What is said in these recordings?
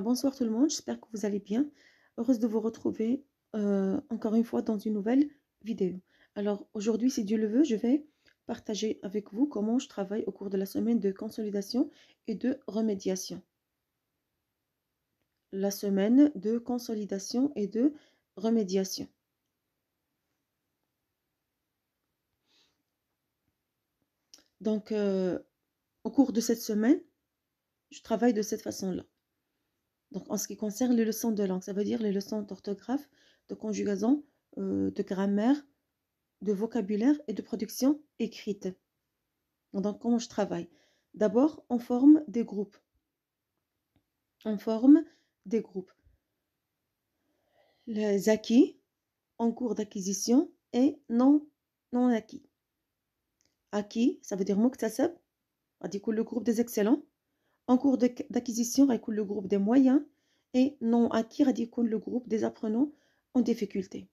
bonsoir tout le monde, j'espère que vous allez bien. Heureuse de vous retrouver euh, encore une fois dans une nouvelle vidéo. Alors aujourd'hui, si Dieu le veut, je vais partager avec vous comment je travaille au cours de la semaine de consolidation et de remédiation. La semaine de consolidation et de remédiation. Donc, euh, au cours de cette semaine, je travaille de cette façon-là. Donc, en ce qui concerne les leçons de langue, ça veut dire les leçons d'orthographe, de conjugaison, euh, de grammaire, de vocabulaire et de production écrite. Donc, comment je travaille D'abord, on forme des groupes. On forme des groupes. Les acquis en cours d'acquisition et non, non acquis. Acquis, ça veut dire muktasab. On dit le groupe des excellents. En cours d'acquisition, le groupe des moyens et non acquis, le groupe des apprenants en difficulté.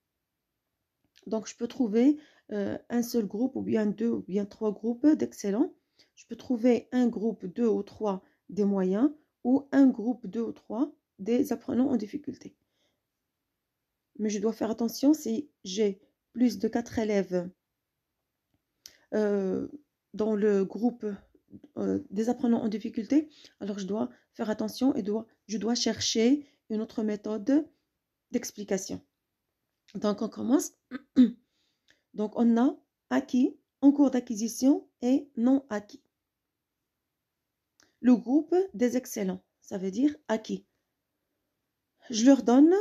Donc, je peux trouver euh, un seul groupe ou bien deux ou bien trois groupes d'excellents. Je peux trouver un groupe, deux ou trois des moyens ou un groupe, deux ou trois des apprenants en difficulté. Mais je dois faire attention si j'ai plus de quatre élèves euh, dans le groupe euh, des apprenants en difficulté, alors je dois faire attention et dois, je dois chercher une autre méthode d'explication. Donc, on commence. Donc, on a acquis, en cours d'acquisition et non acquis. Le groupe des excellents, ça veut dire acquis. Je leur donne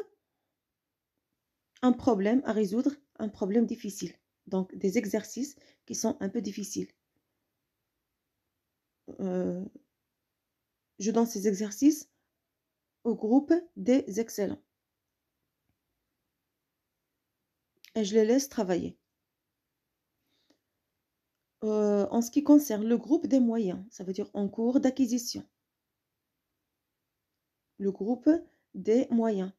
un problème à résoudre, un problème difficile. Donc, des exercices qui sont un peu difficiles. Euh, je donne ces exercices au groupe des excellents. Et je les laisse travailler. Euh, en ce qui concerne le groupe des moyens, ça veut dire en cours d'acquisition. Le groupe des moyens.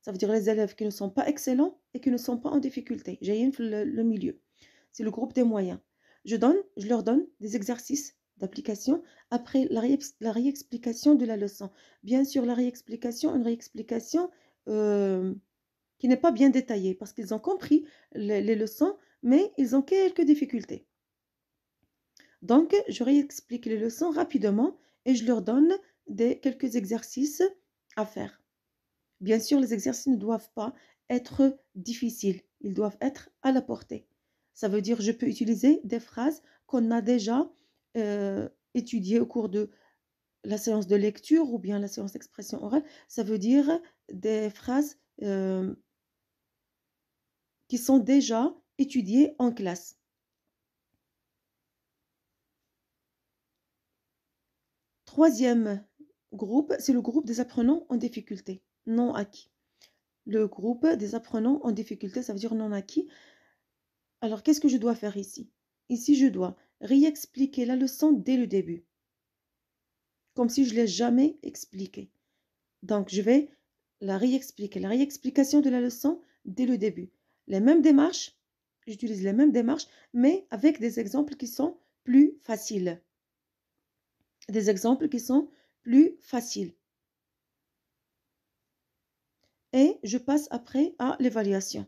Ça veut dire les élèves qui ne sont pas excellents et qui ne sont pas en difficulté. J'ai le, le milieu. C'est le groupe des moyens. Je, donne, je leur donne des exercices d'application après la, réexplication de la leçon. Bien sûr, la réexplication, une réexplication euh, qui n'est pas bien détaillée parce qu'ils ont compris les, leçons, mais ils ont quelques difficultés. Donc, je réexplique les leçons rapidement et je leur donne des, quelques exercices à faire. Bien sûr, les exercices ne doivent pas être difficiles, ils doivent être à la portée. Ça veut dire que je peux utiliser des phrases qu'on a déjà étudiées euh, étudié au cours de la séance de lecture ou bien la séance d'expression orale, ça veut dire des phrases euh, qui sont déjà étudiées en classe. Troisième groupe, c'est le groupe des apprenants en difficulté, non acquis. Le groupe des apprenants en difficulté, ça veut dire non acquis. Alors, qu'est-ce que je dois faire ici Ici, je dois réexpliquer la leçon dès le début, comme si je ne l'ai jamais expliqué. Donc, je vais la réexpliquer, la réexplication de la leçon dès le début. Les mêmes démarches, j'utilise les mêmes démarches, mais avec des exemples qui sont plus faciles. Des exemples qui sont plus faciles. Et je passe après à l'évaluation.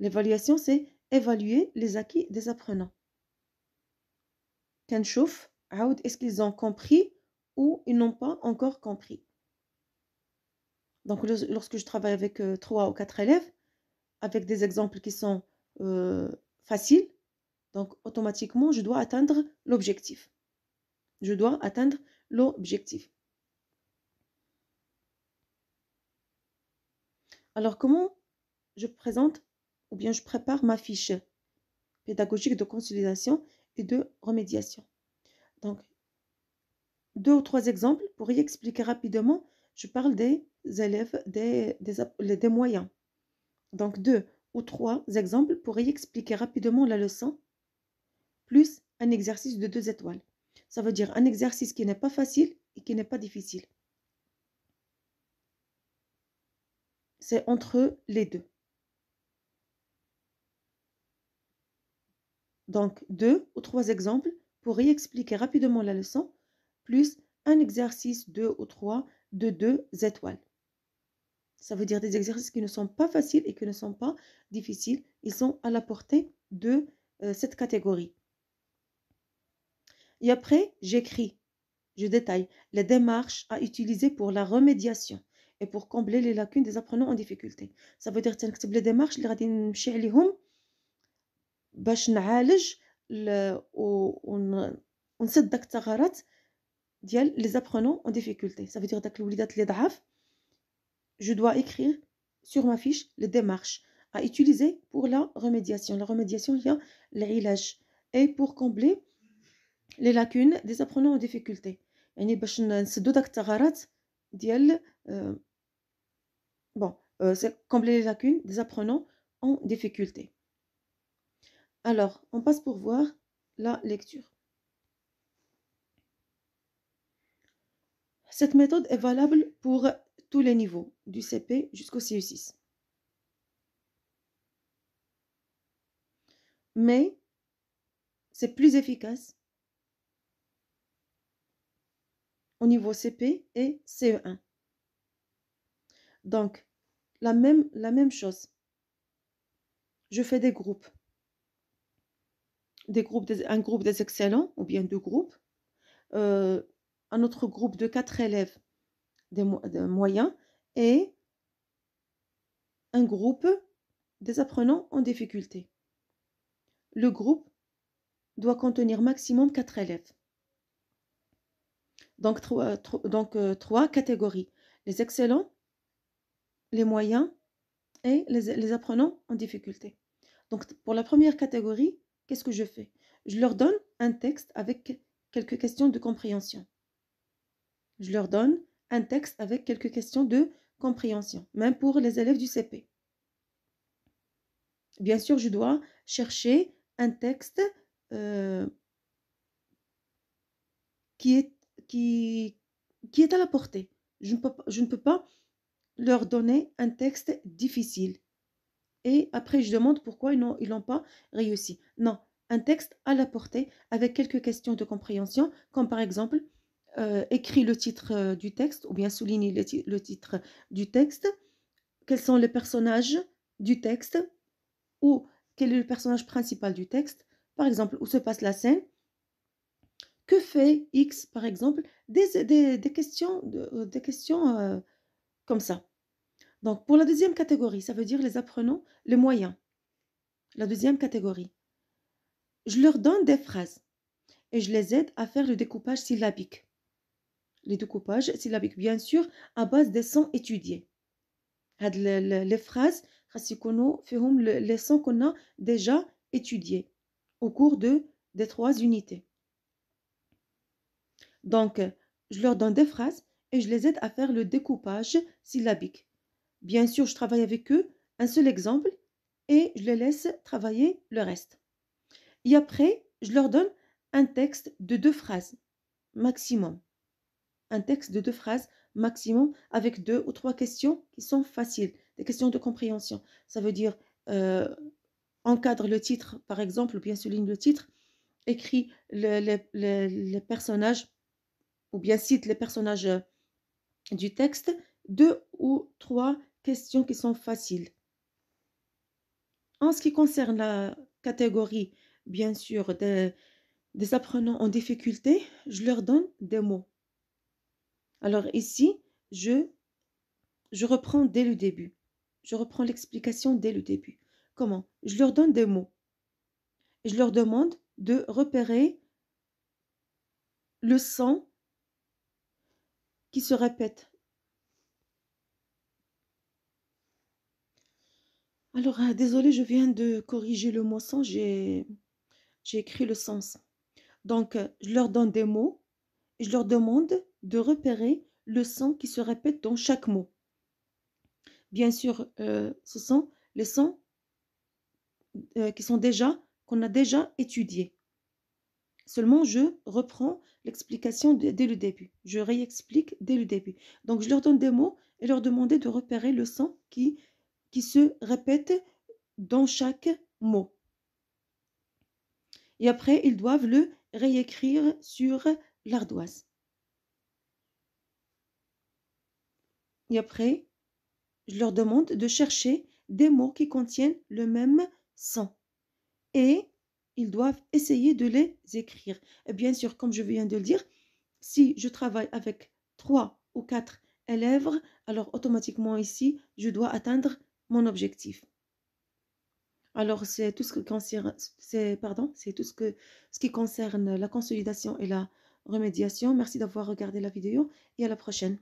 L'évaluation, c'est évaluer les acquis des apprenants est ce qu'ils ont compris ou ils n'ont pas encore compris donc lorsque je travaille avec euh, trois ou quatre élèves avec des exemples qui sont euh, faciles donc automatiquement je dois atteindre l'objectif je dois atteindre l'objectif alors comment je présente ou bien je prépare ma fiche pédagogique de consolidation et de remédiation donc, deux ou trois exemples pour y expliquer rapidement. Je parle des élèves, des, moyens. Donc, deux ou trois exemples pour y expliquer rapidement la leçon, plus un exercice de deux étoiles. Ça veut dire un exercice qui n'est pas facile et qui n'est pas difficile. C'est entre les deux. Donc, deux ou trois exemples pour y expliquer rapidement la leçon, plus un exercice 2 ou trois, de 2 étoiles. Ça veut dire des exercices qui ne sont pas faciles et qui ne sont pas difficiles. Ils sont à la portée de euh, cette catégorie. Et après, j'écris, je détaille les démarches à utiliser pour la remédiation et pour combler les lacunes des apprenants en difficulté. Ça veut dire que les démarches, les les apprenants en difficulté. Ça veut dire que je dois écrire sur ma fiche les démarches à utiliser pour la remédiation. La remédiation, il y a le et pour combler les lacunes des apprenants en difficulté. C'est combler les lacunes des apprenants en difficulté. Alors, on passe pour voir la lecture. Cette méthode est valable pour tous les niveaux, du CP jusqu'au CE6. Mais c'est plus efficace au niveau CP et CE1. Donc, la même, la même chose. Je fais des groupes groupes, un groupe des excellents, ou bien deux groupes, euh, un autre groupe de quatre élèves des, moyens et un groupe des apprenants en difficulté. Le groupe doit contenir maximum quatre élèves. Donc trois, donc, euh, trois catégories. Les excellents, les moyens et les apprenants en difficulté. Donc pour la première catégorie, qu'est-ce que je fais Je leur donne un texte avec quelques questions de compréhension. Je leur donne un texte avec quelques questions de compréhension, même pour les élèves du CP. Bien sûr, je dois chercher un texte euh, qui, est, qui, qui est à la portée. Je peux, je ne peux pas leur donner un texte difficile et après je demande pourquoi ils n'ont, pas réussi. Non, un texte à la portée avec quelques questions de compréhension, comme par exemple euh, écrit le titre euh, du texte ou bien souligner le, titre du texte, quels sont les personnages du texte ou quel est le personnage principal du texte, par exemple où se passe la scène, que fait X par exemple, des, questions, des questions euh, euh, comme ça. Donc, pour la deuxième catégorie, ça veut dire les apprenants, les moyens. La deuxième catégorie. Je leur donne des phrases et je les aide à faire le découpage syllabique. Les découpages syllabiques, bien sûr, à base des sons étudiés. Les phrases, les sons qu'on a déjà étudiés au cours de, des trois unités. Donc, je leur donne des phrases et je les aide à faire le découpage syllabique. Bien sûr, je travaille avec eux un seul exemple et je les laisse travailler le reste. Et après, je leur donne un texte de deux phrases maximum. Un texte de deux phrases maximum avec deux ou trois questions qui sont faciles, des questions de compréhension. Ça veut dire euh, encadre le titre, par exemple, ou bien souligne le titre, écrit les personnages, ou bien cite les personnages euh, du texte, deux ou trois questions qui sont faciles. En ce qui concerne la catégorie, bien sûr, des, apprenants en difficulté, je leur donne des mots. Alors ici, je, je reprends dès le début. Je reprends l'explication dès le début. Comment Je leur donne des mots. Je leur demande de repérer le son qui se répète Alors, hein, désolé, je viens de corriger le mot sens. J'ai écrit le sens. Donc, je leur donne des mots et je leur demande de repérer le son qui se répète dans chaque mot. Bien sûr, euh, ce sont les sons euh, qui sont déjà, qu'on a déjà étudiés. Seulement, je reprends l'explication dès le début. Je réexplique dès le début. Donc, je leur donne des mots et leur demande de repérer le son qui qui se répètent dans chaque mot. Et après, ils doivent le réécrire sur l'ardoise. Et après, je leur demande de chercher des mots qui contiennent le même son. Et ils doivent essayer de les écrire. Et bien sûr, comme je viens de le dire, si je travaille avec trois ou quatre élèves, alors automatiquement ici, je dois atteindre mon objectif. Alors, c'est tout ce qui concerne, pardon, c'est tout ce que ce qui concerne la consolidation et la remédiation. Merci d'avoir regardé la vidéo et à la prochaine.